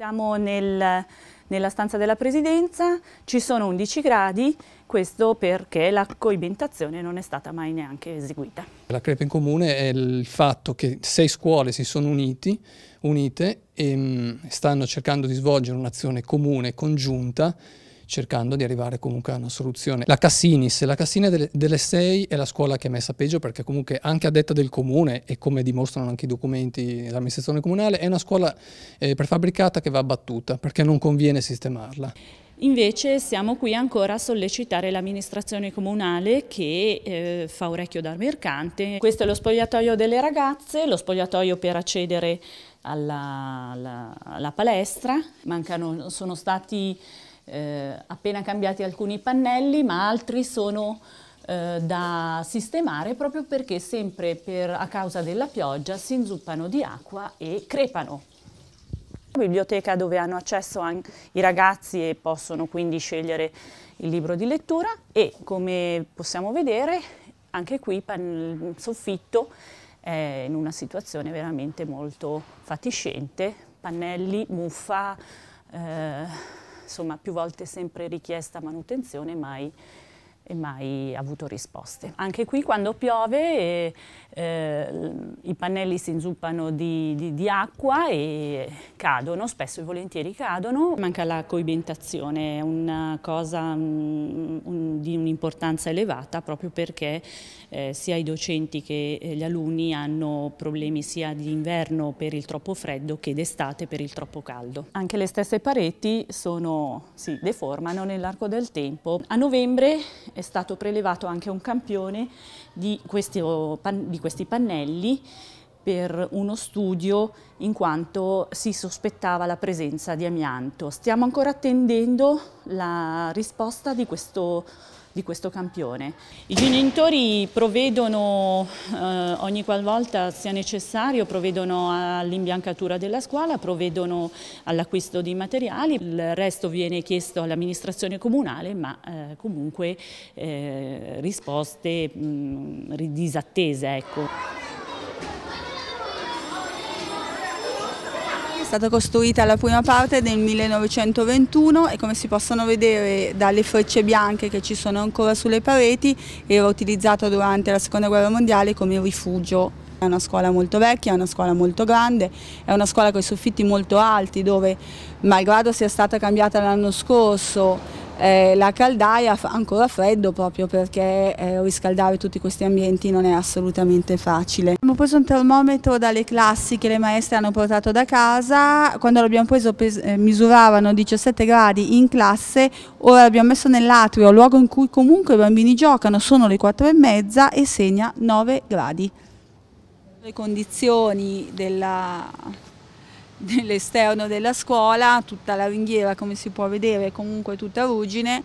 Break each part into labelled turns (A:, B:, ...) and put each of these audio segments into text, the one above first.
A: Siamo nel, nella stanza della presidenza, ci sono 11 gradi, questo perché la coibentazione non è stata mai neanche eseguita.
B: La crepa in comune è il fatto che sei scuole si sono uniti, unite e ehm, stanno cercando di svolgere un'azione comune, congiunta, cercando di arrivare comunque a una soluzione. La Cassinis, la Cassina delle, delle 6 è la scuola che è messa peggio perché comunque anche a detta del comune e come dimostrano anche i documenti dell'amministrazione comunale è una scuola eh, prefabbricata che va abbattuta perché non conviene sistemarla.
A: Invece siamo qui ancora a sollecitare l'amministrazione comunale che eh, fa orecchio da mercante. Questo è lo spogliatoio delle ragazze, lo spogliatoio per accedere alla, alla, alla palestra. Mancano, sono stati eh, appena cambiati alcuni pannelli, ma altri sono eh, da sistemare proprio perché sempre per, a causa della pioggia si inzuppano di acqua e crepano. La biblioteca dove hanno accesso i ragazzi e possono quindi scegliere il libro di lettura e come possiamo vedere anche qui il soffitto è in una situazione veramente molto fatiscente, pannelli, muffa, eh, insomma più volte sempre richiesta manutenzione, mai e mai avuto risposte. Anche qui quando piove eh, eh, i pannelli si inzuppano di, di, di, acqua e cadono, spesso e volentieri cadono. Manca la coibentazione, è una cosa mh, mm, un, di un'importanza elevata proprio perché eh, sia i docenti che eh, gli alunni hanno problemi sia di inverno per il troppo freddo che d'estate per il troppo caldo. Anche le stesse pareti sono, si deformano nell'arco del tempo. A novembre è stato prelevato anche un campione di questi, oh, di questi pannelli per uno studio in quanto si sospettava la presenza di amianto. Stiamo ancora attendendo la risposta di questo di questo campione. I genitori provvedono eh, ogni qualvolta sia necessario, provvedono all'imbiancatura della scuola, provvedono all'acquisto di materiali, il resto viene chiesto all'amministrazione comunale ma eh, comunque eh, risposte mh, mm, disattese. Ecco.
C: stata costruita la prima parte nel 1921 e come si possono vedere dalle frecce bianche che ci sono ancora sulle pareti era utilizzata durante la seconda guerra mondiale come rifugio. È una scuola molto vecchia, è una scuola molto grande, è una scuola con i soffitti molto alti dove malgrado sia stata cambiata l'anno scorso eh, la caldaia fa ancora freddo proprio perché eh, riscaldare tutti questi ambienti non è assolutamente facile. Abbiamo preso un termometro dalle classi che le maestre hanno portato da casa, quando l'abbiamo preso eh, misuravano 17 gradi in classe, ora l'abbiamo messo nell'atrio, luogo in cui comunque i bambini giocano, sono le 4 e mezza e segna 9 gradi. Le condizioni della dell'esterno della scuola, tutta la ringhiera come si può vedere è comunque tutta ruggine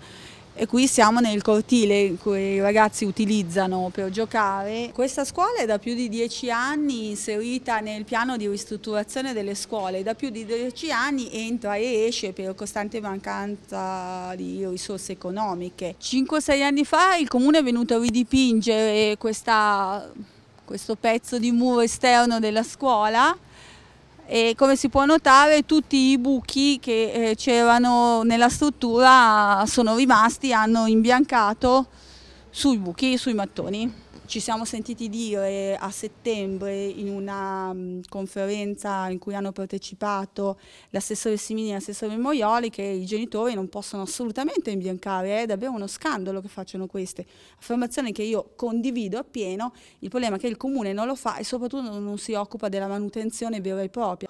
C: e qui siamo nel cortile che i ragazzi utilizzano per giocare. Questa scuola è da più di dieci anni inserita nel piano di ristrutturazione delle scuole, da più di dieci anni entra e esce per costante mancanza di risorse economiche. 5-6 anni fa il comune è venuto a ridipingere questa, questo pezzo di muro esterno della scuola e come si può notare tutti i buchi che eh, c'erano nella struttura sono rimasti, hanno imbiancato sui buchi, sui mattoni. Ci siamo sentiti dire a settembre in una um, conferenza in cui hanno partecipato l'assessore Simini e l'assessore Moioli che i genitori non possono assolutamente imbiancare, è davvero uno scandalo che facciano queste affermazioni che io condivido appieno, il problema è che il comune non lo fa e soprattutto non si occupa della manutenzione vera e propria.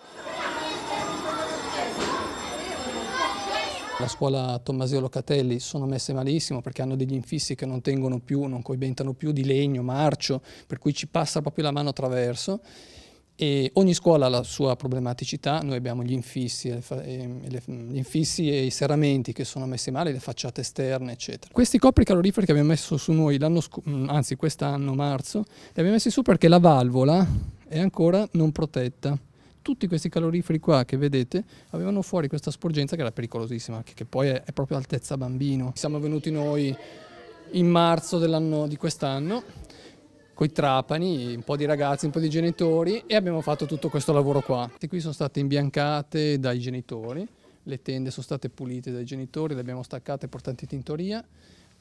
B: la scuola Tommasio Locatelli sono messe malissimo perché hanno degli infissi che non tengono più, non coibentano più di legno, marcio, per cui ci passa proprio la mano attraverso. E ogni scuola ha la sua problematicità, noi abbiamo gli infissi, e le, gli infissi e i serramenti che sono messi male, le facciate esterne, eccetera. Questi copri caloriferi che abbiamo messo su noi l'anno mm, anzi quest'anno, marzo, li abbiamo messi su perché la valvola è ancora non protetta tutti questi caloriferi qua che vedete avevano fuori questa sporgenza che era pericolosissima, che, che poi è, è, proprio altezza bambino. Siamo venuti noi in marzo di quest'anno coi trapani, un po' di ragazzi, un po' di genitori e abbiamo fatto tutto questo lavoro qua. Queste qui sono state imbiancate dai genitori, le tende sono state pulite dai genitori, le abbiamo staccate e portate in tintoria.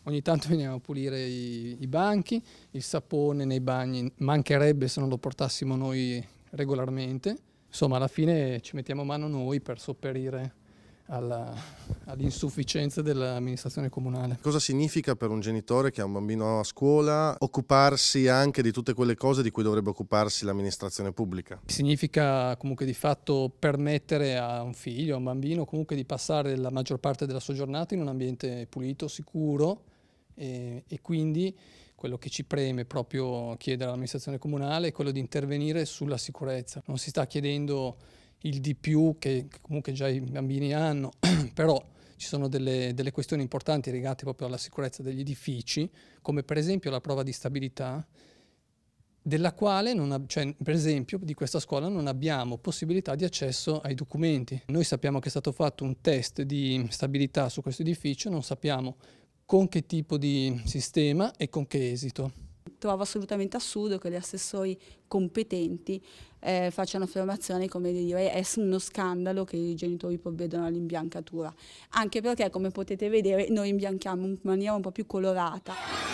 B: Ogni tanto veniamo a pulire i, i banchi, il sapone nei bagni mancherebbe se non lo portassimo noi regolarmente. Insomma, alla fine ci mettiamo mano noi per sopperire all'insufficienza dell'amministrazione comunale. Cosa significa per un genitore che ha un bambino a scuola occuparsi anche di tutte quelle cose di cui dovrebbe occuparsi l'amministrazione pubblica? Significa comunque di fatto permettere a un figlio, a un bambino comunque di passare la maggior parte della sua giornata in un ambiente pulito, sicuro e, e quindi quello che ci preme proprio chiedere all'amministrazione comunale è quello di intervenire sulla sicurezza. Non si sta chiedendo il di più che comunque già i bambini hanno, però ci sono delle, delle, questioni importanti legate proprio alla sicurezza degli edifici, come per esempio la prova di stabilità, della quale, non, cioè, per esempio, di questa scuola non abbiamo possibilità di accesso ai documenti. Noi sappiamo che è stato fatto un test di stabilità su questo edificio, non sappiamo con che tipo di sistema e con che esito.
C: Trovo assolutamente assurdo che gli assessori competenti eh, facciano affermazioni come dire eh, è uno scandalo che i genitori provvedono all'imbiancatura, anche perché come potete vedere noi imbianchiamo in maniera un po' più colorata.